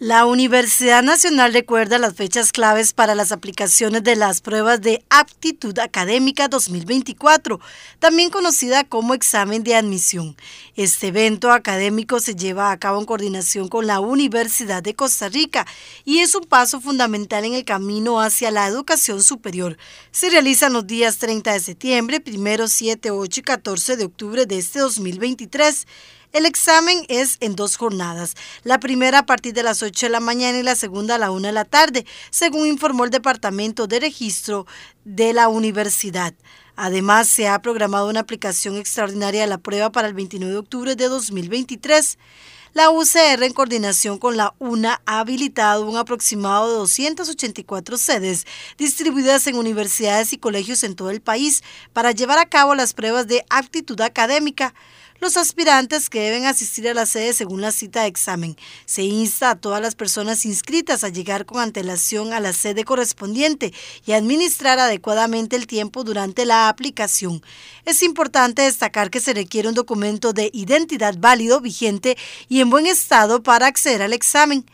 La Universidad Nacional recuerda las fechas claves para las aplicaciones de las pruebas de aptitud académica 2024, también conocida como examen de admisión. Este evento académico se lleva a cabo en coordinación con la Universidad de Costa Rica y es un paso fundamental en el camino hacia la educación superior. Se realizan los días 30 de septiembre, 1, 7, 8 y 14 de octubre de este 2023. El examen es en dos jornadas, la primera a partir de las 8 de la mañana y la segunda a la 1 de la tarde, según informó el Departamento de Registro de la Universidad. Además, se ha programado una aplicación extraordinaria de la prueba para el 29 de octubre de 2023. La UCR, en coordinación con la UNA, ha habilitado un aproximado de 284 sedes distribuidas en universidades y colegios en todo el país para llevar a cabo las pruebas de aptitud académica los aspirantes que deben asistir a la sede según la cita de examen. Se insta a todas las personas inscritas a llegar con antelación a la sede correspondiente y administrar adecuadamente el tiempo durante la aplicación. Es importante destacar que se requiere un documento de identidad válido, vigente y en buen estado para acceder al examen.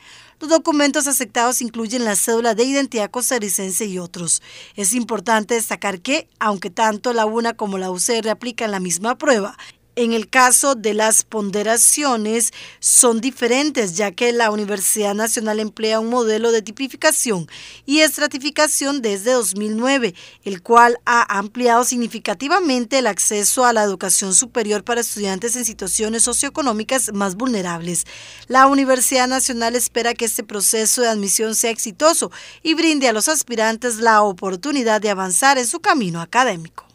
Los documentos aceptados incluyen la cédula de identidad costarricense y otros. Es importante destacar que, aunque tanto la UNA como la UCR aplican la misma prueba, en el caso de las ponderaciones son diferentes, ya que la Universidad Nacional emplea un modelo de tipificación y estratificación desde 2009, el cual ha ampliado significativamente el acceso a la educación superior para estudiantes en situaciones socioeconómicas más vulnerables. La Universidad Nacional espera que este proceso de admisión sea exitoso y brinde a los aspirantes la oportunidad de avanzar en su camino académico.